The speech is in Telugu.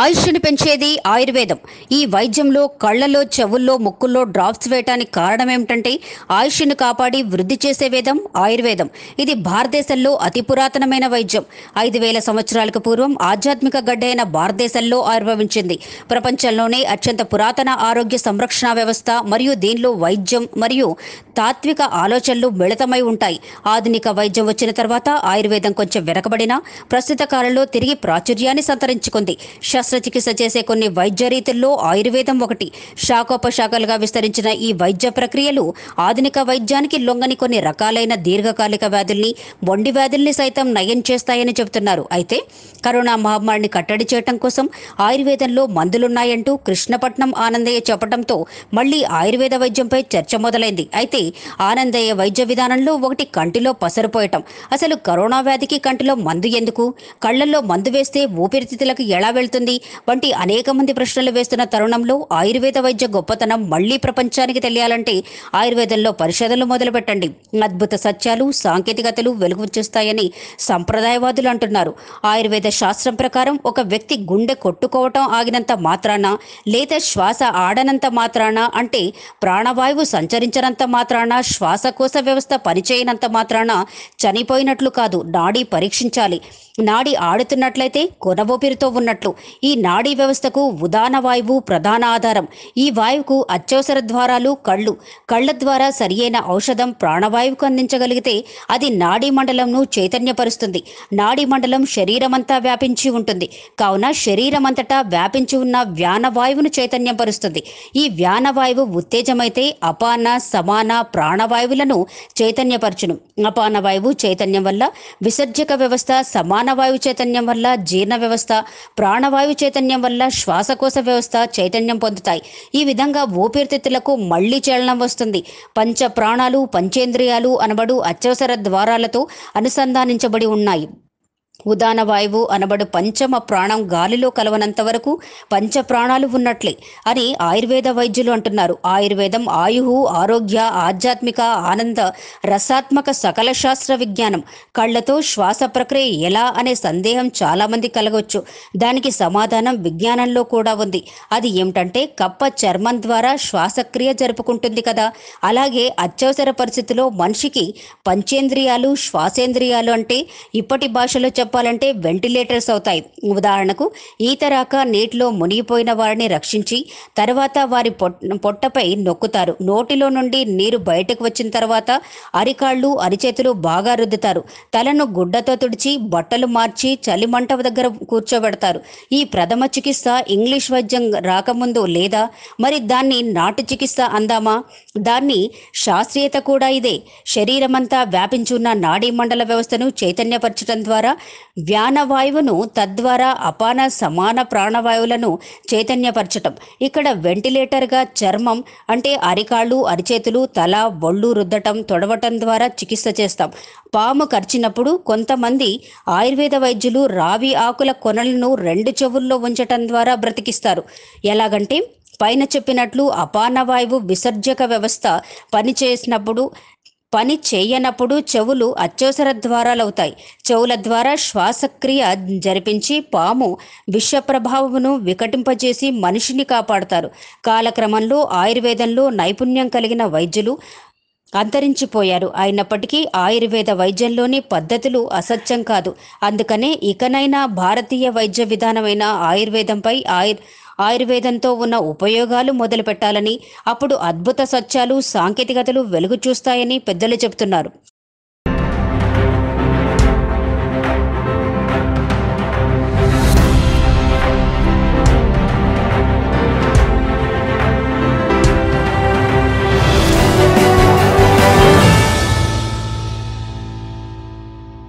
ఆయుష్ను పెంచేది ఆయుర్వేదం ఈ వైద్యంలో కళ్ళలో చెవుల్లో ముక్కుల్లో డ్రాప్స్ వేయటానికి కారణం ఏమిటంటే ఆయుష్ను కాపాడి వృద్ధి చేసే వేదం ఆయుర్వేదం ఇది భారతదేశంలో అతి పురాతనమైన వైద్యం ఐదు వేల సంవత్సరాలకు పూర్వం ఆధ్యాత్మిక గడ్డైన భారతదేశంలో ఆవిర్భవించింది ప్రపంచంలోనే అత్యంత పురాతన ఆరోగ్య సంరక్షణ వ్యవస్థ మరియు దీనిలో వైద్యం మరియు తాత్విక ఆలోచనలు మిళితమై ఉంటాయి ఆధునిక వైద్యం వచ్చిన తర్వాత ఆయుర్వేదం కొంచెం వెనకబడినా ప్రస్తుత కాలంలో తిరిగి ప్రాచుర్యాన్ని సంతరించుకుంది శస్త్రచికిత్స చేసే కొన్ని వైద్య రీతుల్లో ఆయుర్వేదం ఒకటి శాఖోపశాఖలుగా విస్తరించిన ఈ వైద్య ప్రక్రియలు ఆధునిక వైద్యానికి లొంగని కొన్ని రకాలైన దీర్ఘకాలిక వ్యాధుల్ని బొండి వ్యాధుల్ని సైతం నయం చేస్తాయని చెబుతున్నారు అయితే కరోనా మహమ్మారిని కట్టడి చేయటం కోసం ఆయుర్వేదంలో మందులున్నాయంటూ కృష్ణపట్నం ఆనందయ్య చెప్పడంతో మళ్లీ ఆయుర్వేద వైద్యంపై చర్చ మొదలైంది అయితే ఆనందయ్య వైద్య విధానంలో ఒకటి కంటిలో పసరుపోయటం అసలు కరోనా వ్యాధికి కంటిలో మందు ఎందుకు కళ్లల్లో మందు వేస్తే ఊపిరితిత్తులకు ఎలా వెళ్తుంది వంటి అనేక మంది ప్రశ్నలు వేస్తున్న తరుణంలో ఆయుర్వేద వైద్య గొప్పతనం మళ్లీ ప్రపంచానికి తెలియాలంటే ఆయుర్వేదంలో పరిశోధనలు మొదలుపెట్టండి అద్భుత సత్యాలు సాంకేతికతలు వెలుగు చేస్తాయని సంప్రదాయవాదులు అంటున్నారు ఆయుర్వేద శాస్త్రం ప్రకారం ఒక వ్యక్తి గుండె కొట్టుకోవటం ఆగినంత మాత్రాన లేదా శ్వాస ఆడనంత మాత్రాన అంటే ప్రాణవాయువు సంచరించనంత మాత్రాన శ్వాసకోశ వ్యవస్థ పనిచేయనంత మాత్రాన చనిపోయినట్లు కాదు నాడీ పరీక్షించాలి నాడి ఆడుతున్నట్లయితే కొనబోపిరితో ఉన్నట్లు ఈ నాడీ వ్యవస్థకు ఉదాన వాయువు ప్రధాన ఆధారం ఈ వాయువుకు అత్యవసర ద్వారాలు కళ్ళు కళ్ళ ద్వారా సరియైన ఔషధం ప్రాణవాయువుకు అందించగలిగితే అది నాడీ మండలంను చైతన్యపరుస్తుంది నాడీ మండలం శరీరమంతా వ్యాపించి ఉంటుంది కావున శరీరమంతటా వ్యాపించి ఉన్న వ్యానవాయువును చైతన్యపరుస్తుంది పరుస్తుంది ఈ వ్యానవాయువు ఉత్తేజమైతే అపాన సమాన ప్రాణవాయువులను చైతన్యపరచును అపాన వాయువు చైతన్యం వల్ల విసర్జక వ్యవస్థ సమాన వాయువు చైతన్యం వల్ల జీర్ణ వ్యవస్థ ప్రాణవాయువు చైతన్యం వల్ల శ్వాసకోశ వ్యవస్థ చైతన్యం పొందుతాయి ఈ విధంగా ఊపిరితిత్తులకు మళ్లీ చలనం వస్తుంది పంచ ప్రాణాలు పంచేంద్రియాలు అనబడు అత్యవసర ద్వారాలతో అనుసంధానించబడి ఉన్నాయి ఉదాన వాయువు అనబడు పంచమ ప్రాణం గాలిలో కలవనంత వరకు పంచ ప్రాణాలు ఉన్నట్లే అని ఆయుర్వేద వైద్యులు అంటున్నారు ఆయుర్వేదం ఆయుహు ఆరోగ్య ఆధ్యాత్మిక ఆనంద రసాత్మక సకల శాస్త్ర విజ్ఞానం కళ్ళతో శ్వాస ప్రక్రియ ఎలా అనే సందేహం చాలామంది కలగొచ్చు దానికి సమాధానం విజ్ఞానంలో కూడా ఉంది అది ఏమిటంటే కప్ప చర్మం ద్వారా శ్వాసక్రియ జరుపుకుంటుంది కదా అలాగే అత్యవసర పరిస్థితిలో మనిషికి పంచేంద్రియాలు శ్వాసేంద్రియాలు అంటే ఇప్పటి భాషలో చెప్పాలంటే వెంటిలేటర్స్ అవుతాయి ఉదాహరణకు ఈతరాక నీటిలో మునిగిపోయిన వారిని రక్షించి తర్వాత వారి పొట్టపై నొక్కుతారు నోటిలో నుండి నీరు బయటకు వచ్చిన తర్వాత అరికాళ్ళు అరిచేతులు బాగా రుద్దుతారు తలను గుడ్డతో తుడిచి బట్టలు మార్చి చలిమంట దగ్గర కూర్చోబెడతారు ఈ ప్రథమ చికిత్స ఇంగ్లీష్ వైద్యం రాకముందు లేదా మరి దాన్ని నాటు చికిత్స అందామా దాన్ని శాస్త్రీయత కూడా ఇదే శరీరమంతా వ్యాపించున్న నాడీ మండల వ్యవస్థను చైతన్యపరచడం ద్వారా వ్యానవాయువును తద్వారా అపాన సమాన ప్రాణవాయువులను చైతన్యపరచటం ఇక్కడ వెంటిలేటర్గా చర్మం అంటే అరికాళ్ళు అరిచేతులు తల బొళ్ళు రుద్దటం తొడవటం ద్వారా చికిత్స చేస్తాం పాము కరిచినప్పుడు కొంతమంది ఆయుర్వేద వైద్యులు రావి ఆకుల కొనలను రెండు చెవుల్లో ఉంచటం ద్వారా బ్రతికిస్తారు ఎలాగంటే పైన చెప్పినట్లు అపానవాయువు విసర్జక వ్యవస్థ పనిచేసినప్పుడు పని చేయనప్పుడు చెవులు అత్యవసర ద్వారాలవుతాయి చెవుల ద్వారా శ్వాసక్రియ జరిపించి పాము విషప్రభావమును వికటింపజేసి మనిషిని కాపాడుతారు కాలక్రమంలో ఆయుర్వేదంలో నైపుణ్యం కలిగిన వైద్యులు అంతరించిపోయారు అయినప్పటికీ ఆయుర్వేద వైద్యంలోని పద్ధతులు అసత్యం కాదు అందుకనే ఇకనైనా భారతీయ వైద్య విధానమైన ఆయుర్వేదంపై ఆయుర్ ఆయుర్వేదంతో ఉన్న ఉపయోగాలు మొదలుపెట్టాలని అప్పుడు అద్భుత సత్యాలు సాంకేతికతలు వెలుగు చూస్తాయని పెద్దలు చెబుతున్నారు